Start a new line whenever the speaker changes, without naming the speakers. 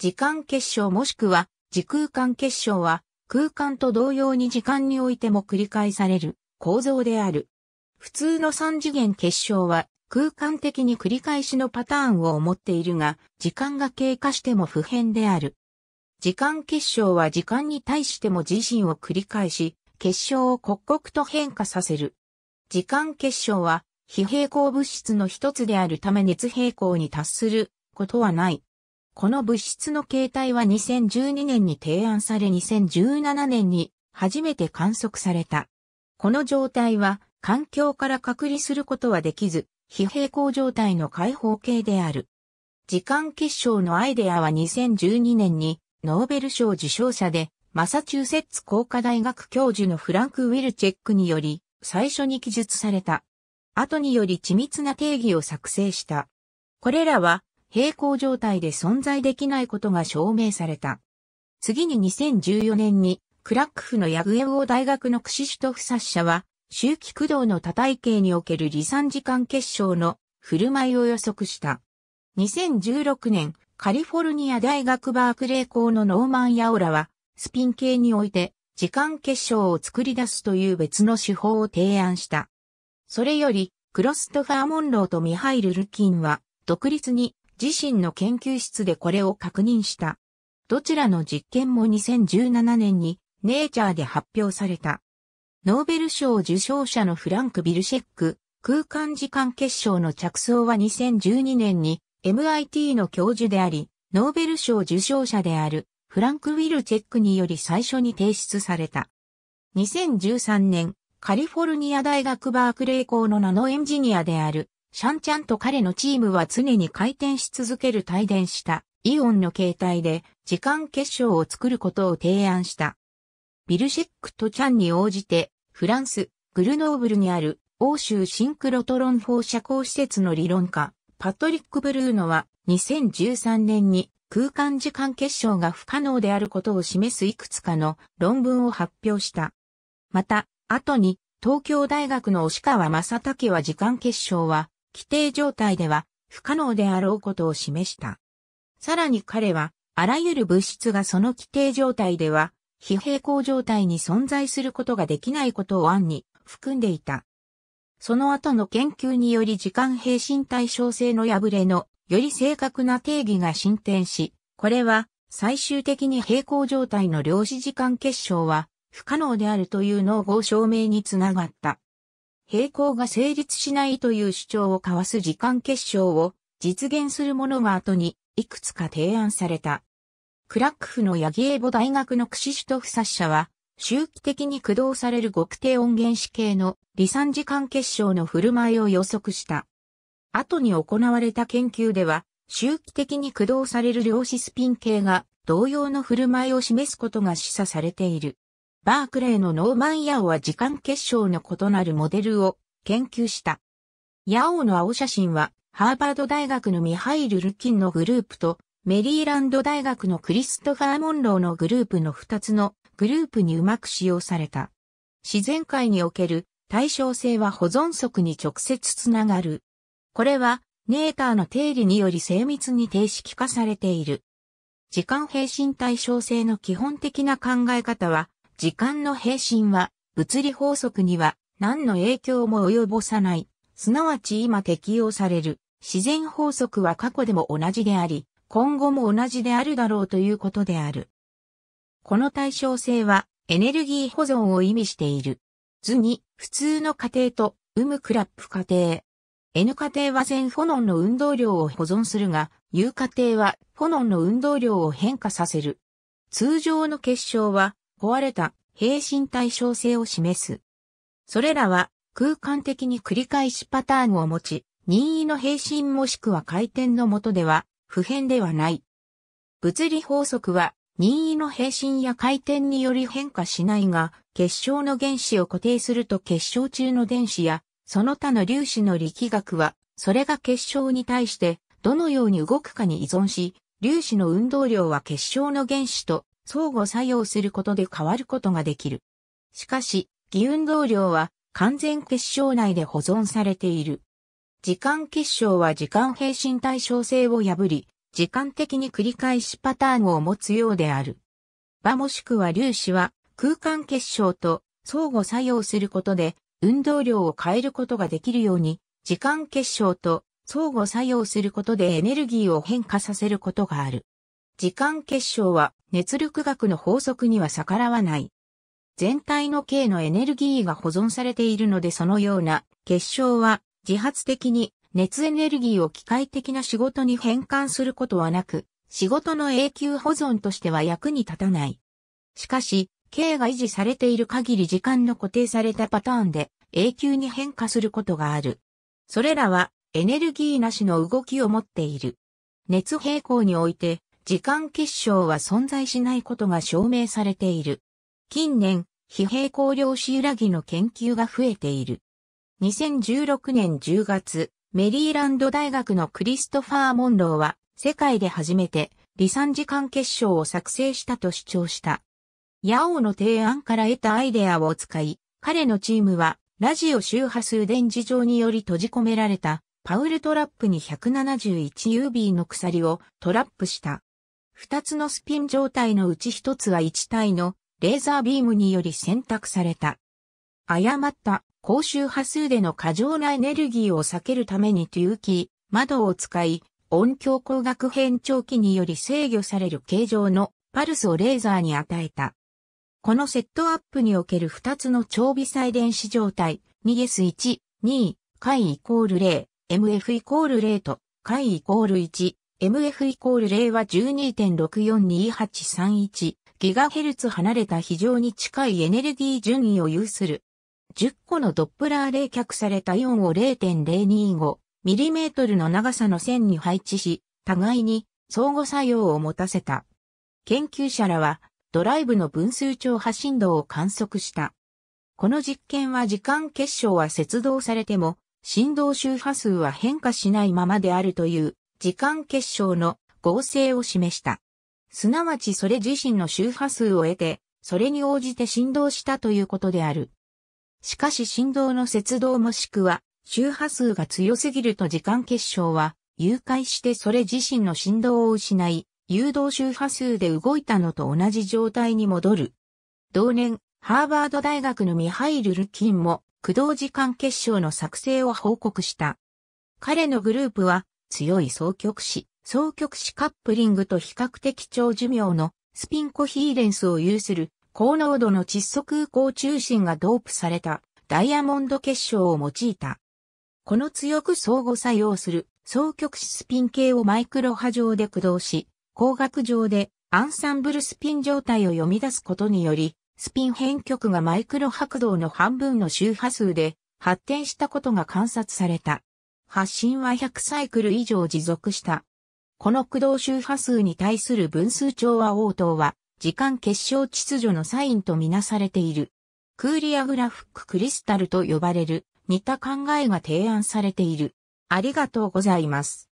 時間結晶もしくは時空間結晶は空間と同様に時間においても繰り返される構造である。普通の三次元結晶は空間的に繰り返しのパターンを持っているが、時間が経過しても不変である。時間結晶は時間に対しても自身を繰り返し、結晶を刻々と変化させる。時間結晶は非平行物質の一つであるため熱平行に達することはない。この物質の形態は2012年に提案され2017年に初めて観測された。この状態は環境から隔離することはできず、非平行状態の開放形である。時間結晶のアイデアは2012年にノーベル賞受賞者でマサチューセッツ工科大学教授のフランク・ウィルチェックにより最初に記述された。後により緻密な定義を作成した。これらは平行状態で存在できないことが証明された。次に2014年に、クラックフのヤグエウオ大学のクシシュトフ冊者は、周期駆動の多体系における離散時間結晶の振る舞いを予測した。2016年、カリフォルニア大学バークレー校のノーマン・ヤオラは、スピン系において、時間結晶を作り出すという別の手法を提案した。それより、クロストファー・モンローとミハイル・ルキンは、独立に自身の研究室でこれを確認した。どちらの実験も2017年にネイチャーで発表された。ノーベル賞受賞者のフランク・ビルシェック、空間時間結晶の着想は2012年に MIT の教授であり、ノーベル賞受賞者であるフランク・ウィルチェックにより最初に提出された。2013年、カリフォルニア大学バークレー校のナノエンジニアであるシャンチャンと彼のチームは常に回転し続ける帯電したイオンの形態で時間結晶を作ることを提案した。ビルシックとチャンに応じてフランス、グルノーブルにある欧州シンクロトロン放射光施設の理論家、パトリック・ブルーノは2013年に空間時間結晶が不可能であることを示すいくつかの論文を発表した。また、後に東京大学の押川正武は時間結晶は規定状態では不可能であろうことを示した。さらに彼は、あらゆる物質がその規定状態では、非平行状態に存在することができないことを案に含んでいた。その後の研究により時間平身対称性の破れのより正確な定義が進展し、これは最終的に平行状態の量子時間結晶は不可能であるというのを証明につながった。平行が成立しないという主張を交わす時間結晶を実現するものが後にいくつか提案された。クラックフのヤギエボ大学のクシシュトフ冊者は、周期的に駆動される極低音源子系の離散時間結晶の振る舞いを予測した。後に行われた研究では、周期的に駆動される量子スピン系が同様の振る舞いを示すことが示唆されている。バークレーのノーマン・ヤオは時間結晶の異なるモデルを研究した。ヤオの青写真は、ハーバード大学のミハイル・ルキンのグループと、メリーランド大学のクリストファー・モンローのグループの2つのグループにうまく使用された。自然界における対称性は保存則に直接つながる。これは、ネーターの定理により精密に定式化されている。時間平身対称性の基本的な考え方は、時間の平身は、物理法則には何の影響も及ぼさない。すなわち今適用される自然法則は過去でも同じであり、今後も同じであるだろうということである。この対称性はエネルギー保存を意味している。図に普通の過程とウムクラップ過程。N 過程は全フォノンの運動量を保存するが、U 過程はフォノンの運動量を変化させる。通常の結晶は壊れた平身対称性を示す。それらは空間的に繰り返しパターンを持ち、任意の平身もしくは回転のもとでは普遍ではない。物理法則は任意の平身や回転により変化しないが、結晶の原子を固定すると結晶中の電子や、その他の粒子の力学は、それが結晶に対して、どのように動くかに依存し、粒子の運動量は結晶の原子と相互作用することで変わることができる。しかし、義運動量は完全結晶内で保存されている。時間結晶は時間平身対称性を破り、時間的に繰り返しパターンを持つようである。場もしくは粒子は空間結晶と相互作用することで運動量を変えることができるように、時間結晶と相互作用することでエネルギーを変化させることがある。時間結晶は熱力学の法則には逆らわない。全体の K のエネルギーが保存されているのでそのような結晶は自発的に熱エネルギーを機械的な仕事に変換することはなく、仕事の永久保存としては役に立たない。しかし、K が維持されている限り時間の固定されたパターンで永久に変化することがある。それらはエネルギーなしの動きを持っている。熱平衡において時間結晶は存在しないことが証明されている。近年、非平行量子揺らぎの研究が増えている。2016年10月、メリーランド大学のクリストファー・モンローは、世界で初めて、離散時間結晶を作成したと主張した。ヤオの提案から得たアイデアを使い、彼のチームは、ラジオ周波数電磁場により閉じ込められた、パウルトラップに 171UB の鎖をトラップした。二つのスピン状態のうち一つは一体のレーザービームにより選択された。誤った高周波数での過剰なエネルギーを避けるためにトゥーキー、窓を使い、音響光学変調器により制御される形状のパルスをレーザーに与えた。このセットアップにおける二つの超微細電子状態、2S1、2、解イコール0、MF イコール0と、解イコール1、MF イコール0は 12.642831GHz 離れた非常に近いエネルギー順位を有する。10個のドップラー冷却されたイオンを 0.025mm の長さの線に配置し、互いに相互作用を持たせた。研究者らはドライブの分数超波振動を観測した。この実験は時間結晶は接動されても振動周波数は変化しないままであるという時間結晶の合成を示した。すなわちそれ自身の周波数を得て、それに応じて振動したということである。しかし振動の接動もしくは、周波数が強すぎると時間結晶は、誘拐してそれ自身の振動を失い、誘導周波数で動いたのと同じ状態に戻る。同年、ハーバード大学のミハイル・ルキンも、駆動時間結晶の作成を報告した。彼のグループは、強い双極子、双極子カップリングと比較的長寿命のスピンコヒーレンスを有する高濃度の窒素空港中心がドープされたダイヤモンド結晶を用いた。この強く相互作用する双極子スピン系をマイクロ波上で駆動し、光学上でアンサンブルスピン状態を読み出すことにより、スピン変極がマイクロ波駆動の半分の周波数で発展したことが観察された。発信は100サイクル以上持続した。この駆動周波数に対する分数調和応答は、時間結晶秩序のサインとみなされている。クーリアグラフッククリスタルと呼ばれる似た考えが提案されている。ありがとうございます。